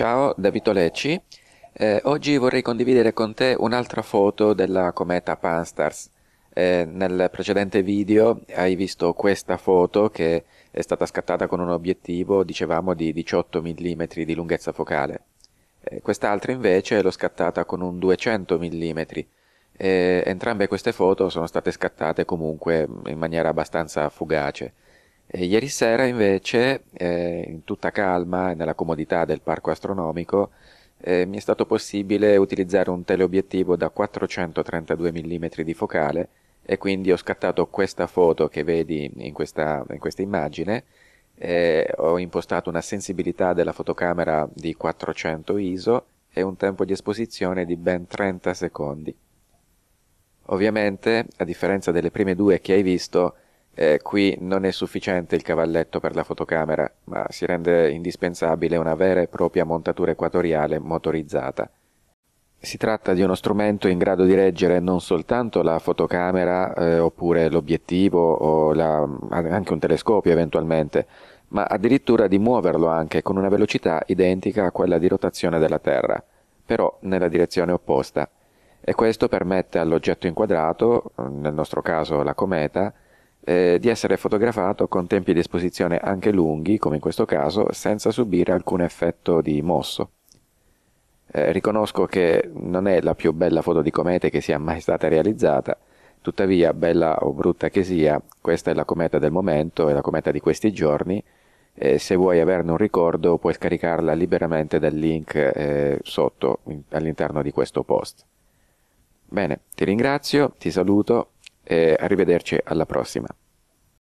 Ciao, Davito Lecci. Eh, oggi vorrei condividere con te un'altra foto della cometa Panstars. Eh, nel precedente video hai visto questa foto che è stata scattata con un obiettivo, dicevamo, di 18 mm di lunghezza focale. Eh, quest'altra invece l'ho scattata con un 200 mm. Eh, entrambe queste foto sono state scattate comunque in maniera abbastanza fugace. E ieri sera invece, eh, in tutta calma e nella comodità del parco astronomico, eh, mi è stato possibile utilizzare un teleobiettivo da 432 mm di focale e quindi ho scattato questa foto che vedi in questa, in questa immagine. Eh, ho impostato una sensibilità della fotocamera di 400 ISO e un tempo di esposizione di ben 30 secondi. Ovviamente, a differenza delle prime due che hai visto, eh, qui non è sufficiente il cavalletto per la fotocamera, ma si rende indispensabile una vera e propria montatura equatoriale motorizzata. Si tratta di uno strumento in grado di reggere non soltanto la fotocamera eh, oppure l'obiettivo o la, anche un telescopio eventualmente, ma addirittura di muoverlo anche con una velocità identica a quella di rotazione della Terra, però nella direzione opposta. E questo permette all'oggetto inquadrato, nel nostro caso la cometa, eh, di essere fotografato con tempi di esposizione anche lunghi, come in questo caso, senza subire alcun effetto di mosso. Eh, riconosco che non è la più bella foto di comete che sia mai stata realizzata, tuttavia, bella o brutta che sia, questa è la cometa del momento, è la cometa di questi giorni, e se vuoi averne un ricordo puoi scaricarla liberamente dal link eh, sotto in, all'interno di questo post. Bene, ti ringrazio, ti saluto eh, arrivederci alla prossima.